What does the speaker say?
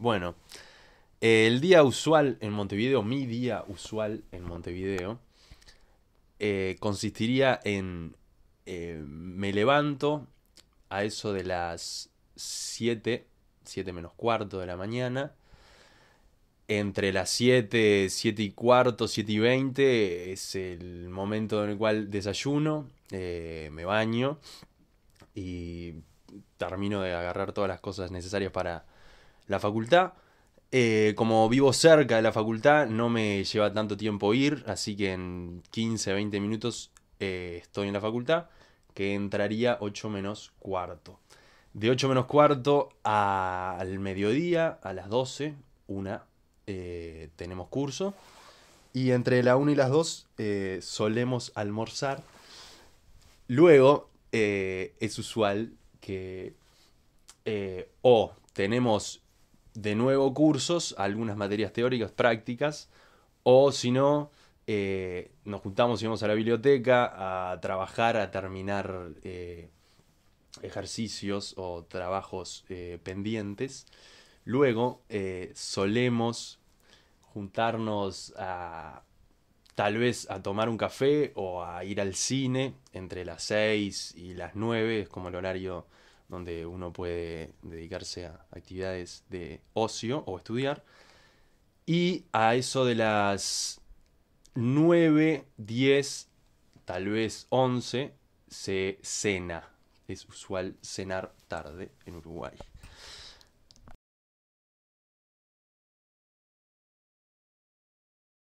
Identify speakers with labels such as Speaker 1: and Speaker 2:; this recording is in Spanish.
Speaker 1: Bueno, el día usual en Montevideo, mi día usual en Montevideo, eh, consistiría en eh, me levanto a eso de las 7, 7 menos cuarto de la mañana. Entre las 7, 7 y cuarto, 7 y 20 es el momento en el cual desayuno, eh, me baño y termino de agarrar todas las cosas necesarias para, la facultad. Eh, como vivo cerca de la facultad, no me lleva tanto tiempo ir, así que en 15, 20 minutos eh, estoy en la facultad, que entraría 8 menos cuarto. De 8 menos cuarto al mediodía, a las 12, una, eh, tenemos curso. Y entre la 1 y las 2 solemos almorzar. Luego, es usual que o tenemos de nuevo cursos, algunas materias teóricas, prácticas, o si no, eh, nos juntamos y vamos a la biblioteca a trabajar, a terminar eh, ejercicios o trabajos eh, pendientes. Luego solemos juntarnos a tal vez a tomar un café o a ir al cine entre las 6 y las 9, es como el horario donde uno puede dedicarse a actividades de ocio o estudiar. Y a eso de las 9, 10, tal vez 11, se cena. Es usual cenar tarde en Uruguay.